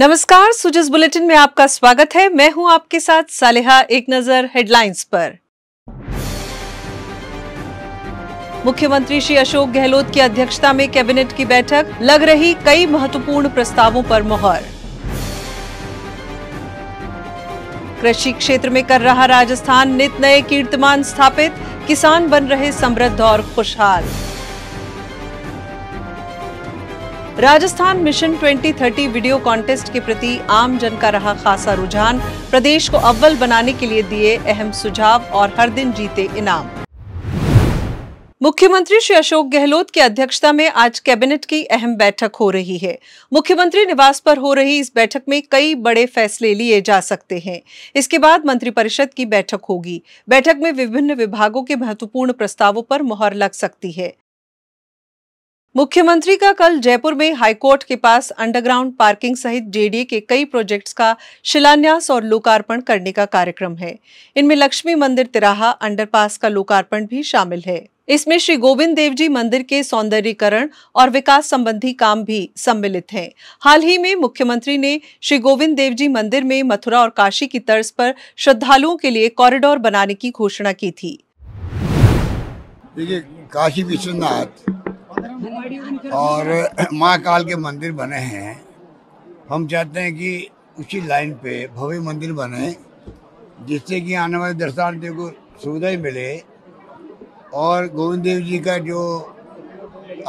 नमस्कार सुजस बुलेटिन में आपका स्वागत है मैं हूं आपके साथ सालेहा एक नजर हेडलाइंस पर मुख्यमंत्री श्री अशोक गहलोत की अध्यक्षता में कैबिनेट की बैठक लग रही कई महत्वपूर्ण प्रस्तावों पर मोहर कृषि क्षेत्र में कर रहा राजस्थान नित नए कीर्तिमान स्थापित किसान बन रहे समृद्ध और खुशहाल राजस्थान मिशन 2030 वीडियो कॉन्टेस्ट के प्रति आम जन का रहा खासा रुझान प्रदेश को अव्वल बनाने के लिए दिए अहम सुझाव और हर दिन जीते इनाम मुख्यमंत्री श्री अशोक गहलोत की अध्यक्षता में आज कैबिनेट की अहम बैठक हो रही है मुख्यमंत्री निवास पर हो रही इस बैठक में कई बड़े फैसले लिए जा सकते हैं इसके बाद मंत्रिपरिषद की बैठक होगी बैठक में विभिन्न विभागों के महत्वपूर्ण प्रस्तावों पर मुहर लग सकती है मुख्यमंत्री का कल जयपुर में हाईकोर्ट के पास अंडरग्राउंड पार्किंग सहित जेडीए के कई प्रोजेक्ट्स का शिलान्यास और लोकार्पण करने का कार्यक्रम है इनमें लक्ष्मी मंदिर तिराहा अंडरपास का लोकार्पण भी शामिल है इसमें श्री गोविंद देव जी मंदिर के सौंदर्यीकरण और विकास संबंधी काम भी सम्मिलित हैं। हाल ही में मुख्यमंत्री ने श्री गोविंद देव जी मंदिर में मथुरा और काशी की तर्ज पर श्रद्धालुओं के लिए कॉरिडोर बनाने की घोषणा की थी देखिए काशी विश्वनाथ और महाकाल के मंदिर बने हैं हम चाहते हैं कि उसी लाइन पे भव्य मंदिर बने जिससे कि आने वाले दर्शनार्थियों को सुविधा मिले और गोविंद देव जी का जो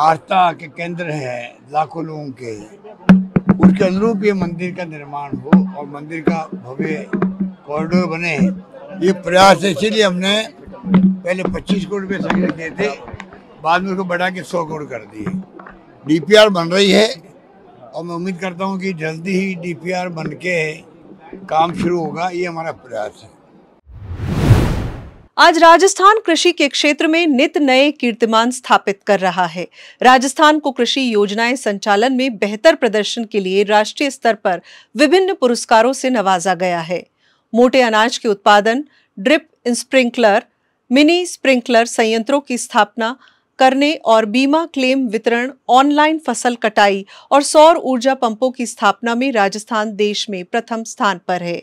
आस्था के केंद्र है लाखों लोगों के उसके अनुरूप ये मंदिर का निर्माण हो और मंदिर का भव्य कॉरिडोर बने ये प्रयास इसीलिए हमने पहले 25 करोड़ रुपये संग्रह किए थे बाद में उसको बढ़ा के सौ करोड़ कर दिए डीपीआर बन रही है और मैं उम्मीद करता हूँ कि जल्दी ही डीपीआर पी बन के काम शुरू होगा ये हमारा प्रयास है आज राजस्थान कृषि के क्षेत्र में नित नए कीर्तिमान स्थापित कर रहा है राजस्थान को कृषि योजनाएं संचालन में बेहतर प्रदर्शन के लिए राष्ट्रीय स्तर पर विभिन्न पुरस्कारों से नवाजा गया है मोटे अनाज के उत्पादन ड्रिप स्प्रिंकलर मिनी स्प्रिंकलर संयंत्रों की स्थापना करने और बीमा क्लेम वितरण ऑनलाइन फसल कटाई और सौर ऊर्जा पंपों की स्थापना में राजस्थान देश में प्रथम स्थान पर है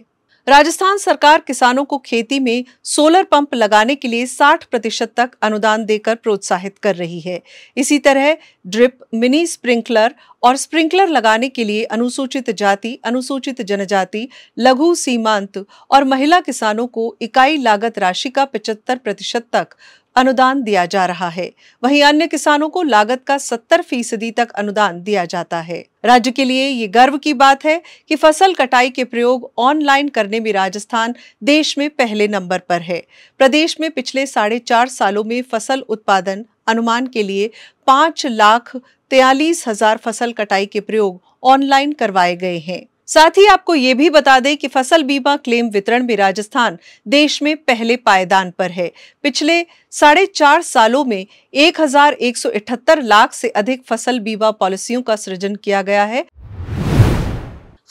राजस्थान सरकार किसानों को खेती में सोलर पंप लगाने के लिए 60 प्रतिशत तक अनुदान देकर प्रोत्साहित कर रही है इसी तरह ड्रिप मिनी स्प्रिंकलर और स्प्रिंकलर लगाने के लिए अनुसूचित जाति अनुसूचित जनजाति लघु सीमांत और महिला किसानों को इकाई लागत राशि का 75 प्रतिशत तक अनुदान दिया जा रहा है वहीं अन्य किसानों को लागत का 70 फीसदी तक अनुदान दिया जाता है राज्य के लिए ये गर्व की बात है कि फसल कटाई के प्रयोग ऑनलाइन करने में राजस्थान देश में पहले नंबर पर है प्रदेश में पिछले साढ़े चार सालों में फसल उत्पादन अनुमान के लिए पाँच लाख तयालीस हजार फसल कटाई के प्रयोग ऑनलाइन करवाए गए हैं साथ ही आपको ये भी बता दें कि फसल बीमा क्लेम वितरण में राजस्थान देश में पहले पायदान पर है पिछले साढ़े चार सालों में 1,178 लाख से अधिक फसल बीमा पॉलिसियों का सृजन किया गया है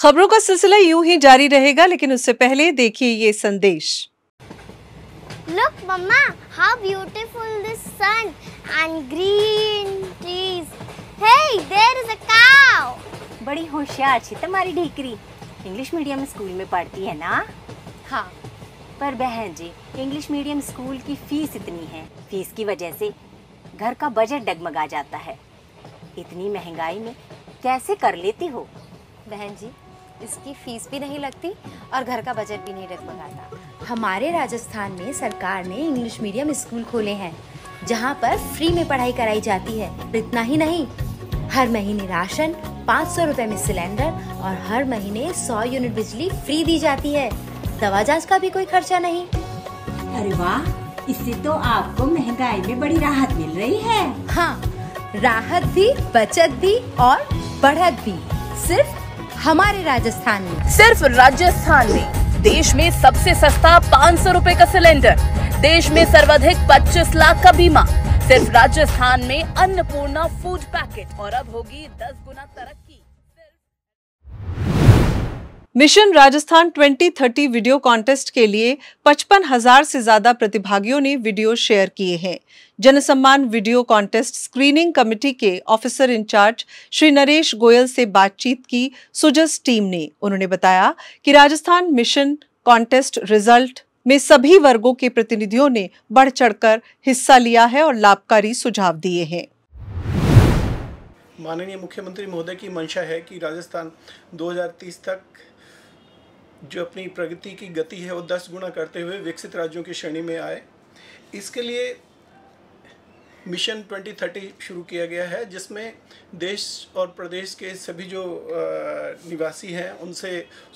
खबरों का सिलसिला यूं ही जारी रहेगा लेकिन उससे पहले देखिए ये संदेश Look, Mama, how beautiful this sun and green. बड़ी होशियार छी तुम्हारी ढीकरी इंग्लिश मीडियम स्कूल में पढ़ती है ना हाँ पर बहन जी इंग्लिश मीडियम स्कूल की फीस इतनी है फीस की वजह से घर का बजट डगमगा जाता है इतनी महंगाई में कैसे कर लेती हो बहन जी इसकी फीस भी नहीं लगती और घर का बजट भी नहीं डगमगाता हमारे राजस्थान में सरकार ने इंग्लिश मीडियम स्कूल खोले हैं जहाँ पर फ्री में पढ़ाई कराई जाती है इतना ही नहीं हर महीने राशन पाँच सौ रूपए में सिलेंडर और हर महीने सौ यूनिट बिजली फ्री दी जाती है दवा जांच का भी कोई खर्चा नहीं अरे वाह इससे तो आपको महंगाई में बड़ी राहत मिल रही है हाँ राहत भी बचत भी और बढ़त भी सिर्फ हमारे राजस्थान में सिर्फ राजस्थान में देश में सबसे सस्ता पाँच सौ रूपए का सिलेंडर देश में सर्वाधिक पच्चीस लाख का बीमा सिर्फ राजस्थान में अन्नपूर्णा फूड पैकेट और अब होगी दस गुना तरक्की मिशन राजस्थान 2030 वीडियो कॉन्टेस्ट के लिए पचपन हजार से ज्यादा प्रतिभागियों ने वीडियो शेयर किए हैं Jansamman video contest screening committee के ऑफिसर इंचार्ज श्री नरेश गोयल से बातचीत की सुजस टीम ने उन्होंने बताया कि राजस्थान मिशन कॉन्टेस्ट रिजल्ट में सभी वर्गों के प्रतिनिधियों ने बढ़ चढ़कर हिस्सा लिया है और लाभकारी सुझाव दिए हैं माननीय मुख्यमंत्री महोदय की मंशा है कि राजस्थान 2030 तक जो अपनी प्रगति की गति है वो दस गुना करते हुए विकसित राज्यों की श्रेणी में आए इसके लिए मिशन 2030 शुरू किया गया है जिसमें देश और प्रदेश के सभी जो निवासी हैं उनसे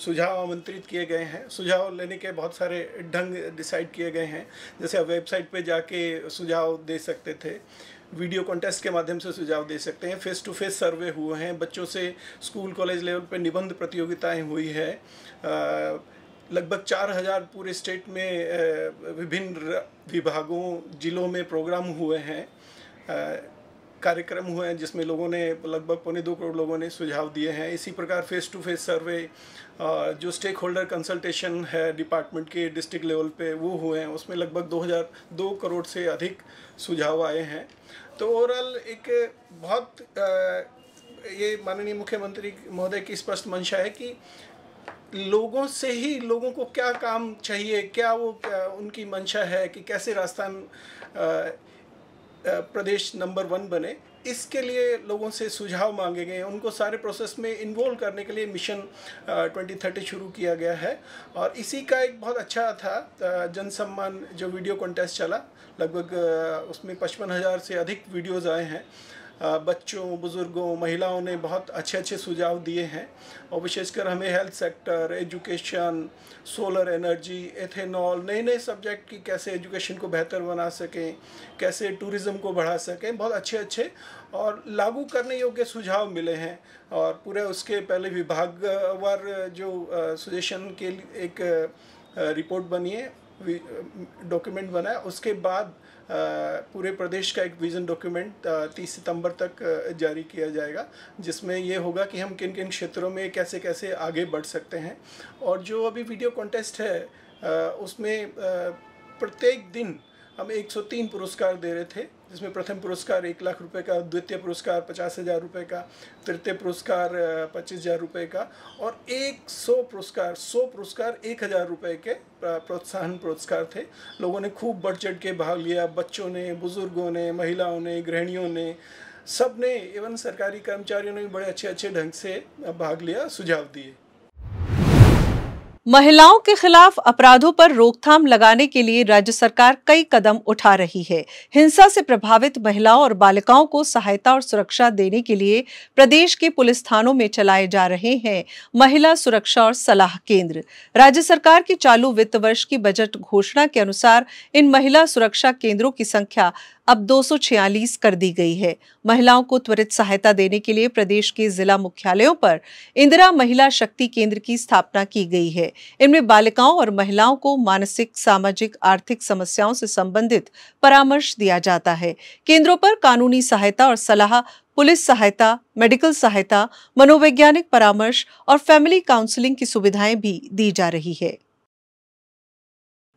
सुझाव आमंत्रित किए गए हैं सुझाव लेने के बहुत सारे ढंग डिसाइड किए गए हैं जैसे आप वेबसाइट पे जाके सुझाव दे सकते थे वीडियो कॉन्टेस्ट के माध्यम से सुझाव दे सकते हैं फेस टू फेस सर्वे हुए हैं बच्चों से स्कूल कॉलेज लेवल पर निबंध प्रतियोगिताएँ हुई है आ, लगभग चार हजार पूरे स्टेट में विभिन्न विभागों जिलों में प्रोग्राम हुए हैं कार्यक्रम हुए हैं जिसमें लोगों ने लगभग पौने दो करोड़ लोगों ने सुझाव दिए हैं इसी प्रकार फेस टू फेस सर्वे जो स्टेक होल्डर कंसल्टेशन है डिपार्टमेंट के डिस्ट्रिक्ट लेवल पे वो हुए हैं उसमें लगभग दो हज़ार दो करोड़ से अधिक सुझाव आए हैं तो ओवरऑल एक बहुत ये माननीय मुख्यमंत्री महोदय की स्पष्ट मंशा है कि लोगों से ही लोगों को क्या काम चाहिए क्या वो क्या उनकी मंशा है कि कैसे राजस्थान प्रदेश नंबर वन बने इसके लिए लोगों से सुझाव मांगे गए उनको सारे प्रोसेस में इन्वॉल्व करने के लिए मिशन ट्वेंटी थर्टी शुरू किया गया है और इसी का एक बहुत अच्छा था जन सम्मान जो वीडियो कॉन्टेस्ट चला लगभग उसमें पचपन हज़ार से अधिक वीडियोज़ आए हैं बच्चों बुज़ुर्गों महिलाओं ने बहुत अच्छे अच्छे सुझाव दिए हैं और विशेषकर हमें health sector education solar energy ethanol नए नए सब्जेक्ट की कैसे एजुकेशन को बेहतर बना सकें कैसे टूरिज़्म को बढ़ा सकें बहुत अच्छे अच्छे और लागू करने योग्य सुझाव मिले हैं और पूरे उसके पहले विभागवार जो सजेशन के एक रिपोर्ट बनी है डॉक्यूमेंट बनाया उसके बाद पूरे प्रदेश का एक विज़न डॉक्यूमेंट 30 सितंबर तक जारी किया जाएगा जिसमें ये होगा कि हम किन किन क्षेत्रों में कैसे कैसे आगे बढ़ सकते हैं और जो अभी वीडियो कॉन्टेस्ट है उसमें प्रत्येक दिन हम 103 पुरस्कार दे रहे थे जिसमें प्रथम पुरस्कार एक लाख रुपए का द्वितीय पुरस्कार पचास हज़ार रुपये का तृतीय पुरस्कार पच्चीस हज़ार रुपये का और एक सौ पुरस्कार सौ पुरस्कार एक हज़ार रुपये के प्रोत्साहन पुरस्कार थे लोगों ने खूब बढ़ चढ़ के भाग लिया बच्चों ने बुज़ुर्गों ने महिलाओं ने गृहणियों ने सब ने एवं सरकारी कर्मचारियों ने भी बड़े अच्छे अच्छे ढंग से भाग लिया सुझाव दिए महिलाओं के खिलाफ अपराधों पर रोकथाम लगाने के लिए राज्य सरकार कई कदम उठा रही है हिंसा से प्रभावित महिलाओं और बालिकाओं को सहायता और सुरक्षा देने के लिए प्रदेश के पुलिस थानों में चलाए जा रहे हैं महिला सुरक्षा और सलाह केंद्र राज्य सरकार की चालू वित्त वर्ष की बजट घोषणा के अनुसार इन महिला सुरक्षा केंद्रों की संख्या अब 246 कर दी गई है महिलाओं को त्वरित सहायता देने के लिए प्रदेश के जिला मुख्यालयों पर इंदिरा महिला शक्ति केंद्र की स्थापना की गई है इनमें बालिकाओं और महिलाओं को मानसिक सामाजिक आर्थिक समस्याओं से संबंधित परामर्श दिया जाता है केंद्रों पर कानूनी सहायता और सलाह पुलिस सहायता मेडिकल सहायता मनोवैज्ञानिक परामर्श और फैमिली काउंसिलिंग की सुविधाएं भी दी जा रही है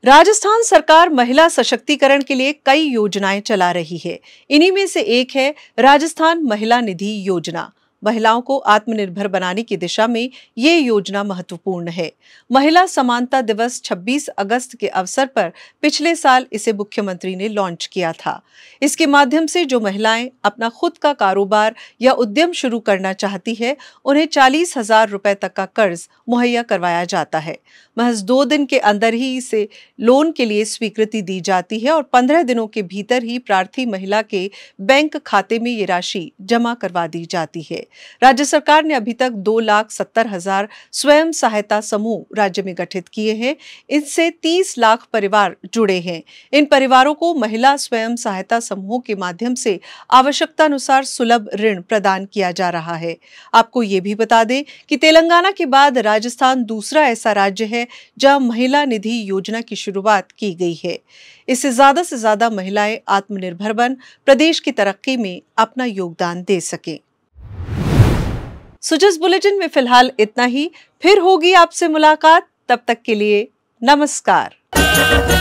राजस्थान सरकार महिला सशक्तिकरण के लिए कई योजनाएं चला रही है इन्हीं में से एक है राजस्थान महिला निधि योजना महिलाओं को आत्मनिर्भर बनाने की दिशा में ये योजना महत्वपूर्ण है महिला समानता दिवस 26 अगस्त के अवसर पर पिछले साल इसे मुख्यमंत्री ने लॉन्च किया था इसके माध्यम से जो महिलाएं अपना खुद का कारोबार या उद्यम शुरू करना चाहती है उन्हें चालीस हजार रुपए तक का कर्ज मुहैया करवाया जाता है महज दो दिन के अंदर ही इसे लोन के लिए स्वीकृति दी जाती है और पंद्रह दिनों के भीतर ही प्रार्थी महिला के बैंक खाते में ये राशि जमा करवा दी जाती है राज्य सरकार ने अभी तक दो लाख सत्तर हजार स्वयं सहायता समूह राज्य में गठित किए हैं इससे तीस लाख परिवार जुड़े हैं इन परिवारों को महिला स्वयं सहायता समूहों के माध्यम से आवश्यकता अनुसार सुलभ ऋण प्रदान किया जा रहा है आपको ये भी बता दें कि तेलंगाना के बाद राजस्थान दूसरा ऐसा राज्य है जहां महिला निधि योजना की शुरुआत की गई है इससे ज्यादा से ज्यादा महिलाएं आत्मनिर्भर बन प्रदेश की तरक्की में अपना योगदान दे सकें सुजस बुलेटिन में फिलहाल इतना ही फिर होगी आपसे मुलाकात तब तक के लिए नमस्कार